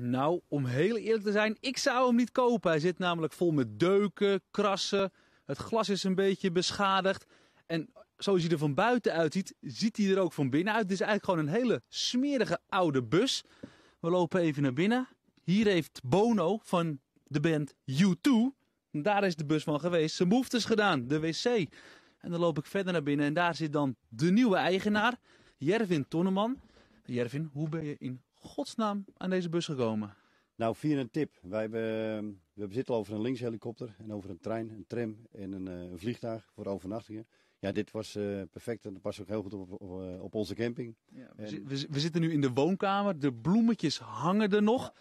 Nou, om heel eerlijk te zijn, ik zou hem niet kopen. Hij zit namelijk vol met deuken, krassen. Het glas is een beetje beschadigd. En zoals hij er van buiten uitziet, ziet hij er ook van binnen uit. Het is eigenlijk gewoon een hele smerige oude bus. We lopen even naar binnen. Hier heeft Bono van de band U2, daar is de bus van geweest, zijn behoeftes gedaan, de wc. En dan loop ik verder naar binnen en daar zit dan de nieuwe eigenaar, Jervin Tonneman. Jervin, hoe ben je in godsnaam aan deze bus gekomen? Nou, via een tip. Wij hebben, we bezitten over een linkshelikopter en over een trein, een tram en een, eh, een vliegtuig voor overnachtingen. Ja, dit was eh, perfect en dat past ook heel goed op, op, eh, onze camping. Ja, we, zitten nu in de woonkamer, de bloemetjes hangen er nog.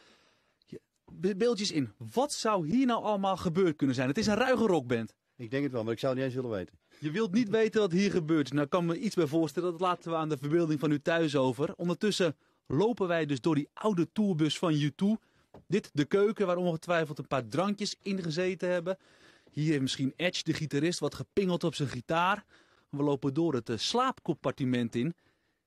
Beeldjes in. Wat zou hier nou allemaal gebeurd kunnen zijn? Het is een ruige rockband. Ik denk het wel, maar ik zou het niet eens willen weten. Je wilt niet weten wat hier gebeurt. Nou, kan me iets bij voorstellen. Dat laten we aan de verbeelding van u thuis over. Ondertussen lopen wij dus door die oude tourbus van U2. Dit de keuken waar ongetwijfeld een paar drankjes in gezeten hebben. Hier heeft misschien Edge, de gitarist, wat gepingeld op zijn gitaar. We lopen door het eh, slaapcompartiment in.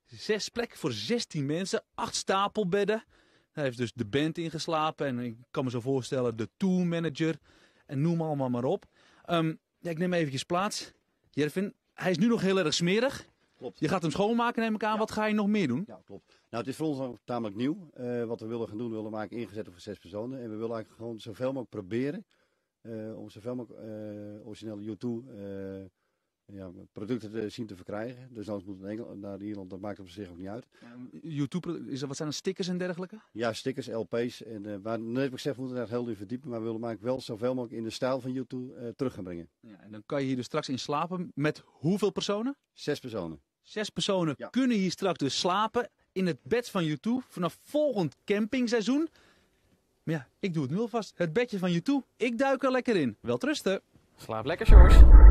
Zes plekken voor 16 mensen, acht stapelbedden. Hij heeft dus de band in geslapen en ik kan me zo voorstellen de tourmanager en noem allemaal maar op. Ehm, ja, ik neem eventjes plaats. Jervin, hij is nu nog heel erg smerig klopt. Je gaat hem schoonmaken, neem ik aan. Wat ga je nog meer doen? Ja, klopt. Nou, het is voor ons ook tamelijk nieuw. Eh, wat we willen gaan doen, we willen maken ingezet voor zes personen. En we willen eigenlijk gewoon zoveel mogelijk proberen eh, om zoveel mogelijk uh, originele U2 ja, producten te zien te verkrijgen. Dus anders moet Engeland naar Ierland, dat maakt op zich ook niet uit. YouTube, is er wat zijn dan stickers en dergelijke? Ja, stickers, LP's. En, uh, waar, net heb ik gezegd, we moeten daar heel in verdiepen. Maar we willen eigenlijk wel zoveel mogelijk in de stijl van YouTube uh, terug gaan brengen. Ja, en dan kan je hier dus straks in slapen met hoeveel personen? Zes personen. Zes personen kunnen hier straks dus slapen in het bed van u vanaf volgend campingseizoen. Maar ja, ik doe het nu alvast. Het bedje van YouTube. Ik duik er lekker in. Wel trusten. Slaap lekker, Joris.